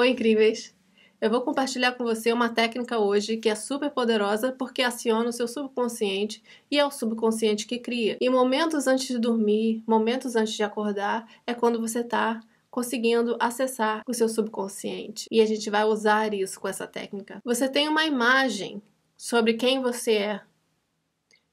Oi, incríveis! Eu vou compartilhar com você uma técnica hoje que é super poderosa porque aciona o seu subconsciente e é o subconsciente que cria. E momentos antes de dormir, momentos antes de acordar, é quando você está conseguindo acessar o seu subconsciente. E a gente vai usar isso com essa técnica. Você tem uma imagem sobre quem você é.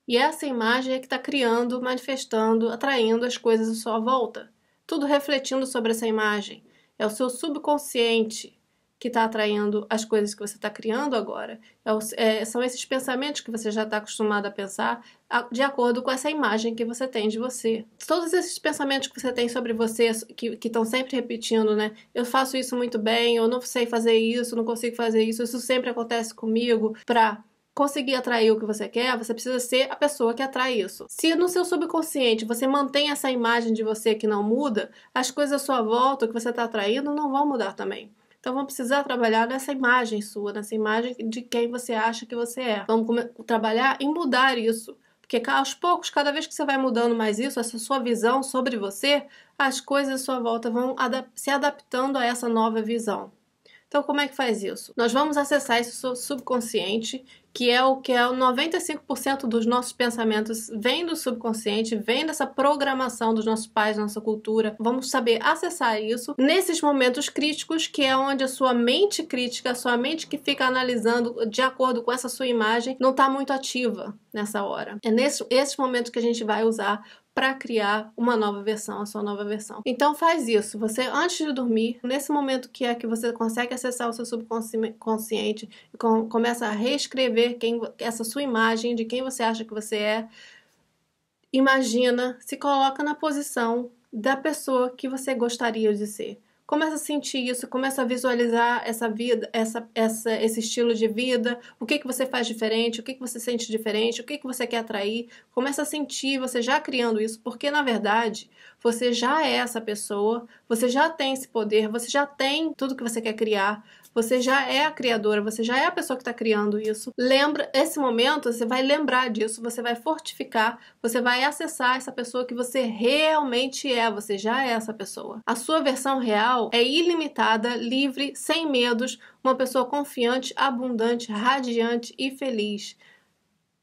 E essa imagem é que está criando, manifestando, atraindo as coisas à sua volta. Tudo refletindo sobre essa imagem. É o seu subconsciente que está atraindo as coisas que você está criando agora. É o, é, são esses pensamentos que você já está acostumado a pensar de acordo com essa imagem que você tem de você. Todos esses pensamentos que você tem sobre você, que estão sempre repetindo, né? Eu faço isso muito bem, eu não sei fazer isso, não consigo fazer isso, isso sempre acontece comigo, pra conseguir atrair o que você quer, você precisa ser a pessoa que atrai isso. Se no seu subconsciente você mantém essa imagem de você que não muda, as coisas à sua volta, o que você está atraindo, não vão mudar também. Então vamos precisar trabalhar nessa imagem sua, nessa imagem de quem você acha que você é. Vamos trabalhar em mudar isso. Porque aos poucos, cada vez que você vai mudando mais isso, essa sua visão sobre você, as coisas à sua volta vão adap se adaptando a essa nova visão. Então, como é que faz isso? Nós vamos acessar esse subconsciente que é o que é o 95% dos nossos pensamentos vem do subconsciente, vem dessa programação dos nossos pais, nossa cultura. Vamos saber acessar isso nesses momentos críticos, que é onde a sua mente crítica, a sua mente que fica analisando de acordo com essa sua imagem, não está muito ativa nessa hora. É nesse, momento que a gente vai usar para criar uma nova versão, a sua nova versão. Então faz isso. Você antes de dormir, nesse momento que é que você consegue acessar o seu subconsciente e com, começa a reescrever quem, essa sua imagem de quem você acha que você é, imagina, se coloca na posição da pessoa que você gostaria de ser começa a sentir isso, começa a visualizar essa vida, essa, essa, esse estilo de vida, o que, que você faz diferente, o que, que você sente diferente, o que, que você quer atrair. Começa a sentir, você já criando isso, porque na verdade você já é essa pessoa, você já tem esse poder, você já tem tudo que você quer criar, você já é a criadora, você já é a pessoa que está criando isso. Lembra, esse momento você vai lembrar disso, você vai fortificar, você vai acessar essa pessoa que você realmente é, você já é essa pessoa. A sua versão real real é ilimitada, livre, sem medos, uma pessoa confiante, abundante, radiante e feliz.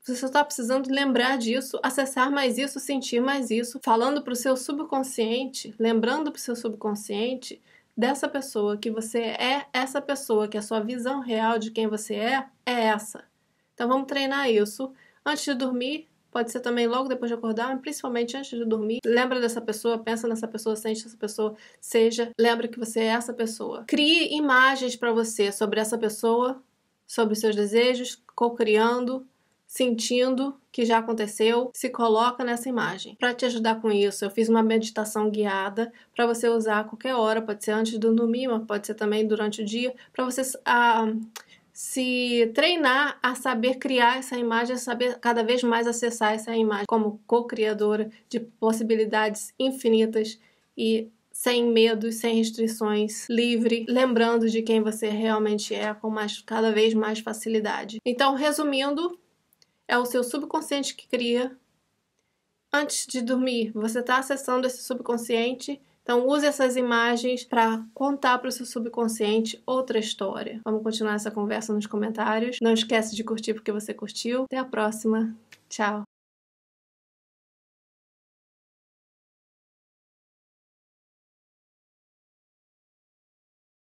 Você só está precisando lembrar disso, acessar mais isso, sentir mais isso, falando para o seu subconsciente, lembrando para o seu subconsciente dessa pessoa, que você é essa pessoa, que a sua visão real de quem você é é essa. Então vamos treinar isso. Antes de dormir, Pode ser também logo depois de acordar, principalmente antes de dormir. Lembra dessa pessoa, pensa nessa pessoa, sente essa pessoa, seja, lembra que você é essa pessoa. Crie imagens para você sobre essa pessoa, sobre os seus desejos, co-criando, sentindo que já aconteceu, se coloca nessa imagem. Para te ajudar com isso, eu fiz uma meditação guiada para você usar a qualquer hora, pode ser antes do dormir, mas pode ser também durante o dia, para você ah, se treinar a saber criar essa imagem, a saber cada vez mais acessar essa imagem como co-criadora de possibilidades infinitas e sem medos, sem restrições, livre, lembrando de quem você realmente é com mais, cada vez mais facilidade. Então, resumindo, é o seu subconsciente que cria. Antes de dormir, você está acessando esse subconsciente então, use essas imagens para contar para o seu subconsciente outra história. Vamos continuar essa conversa nos comentários. Não esquece de curtir porque você curtiu. Até a próxima. Tchau.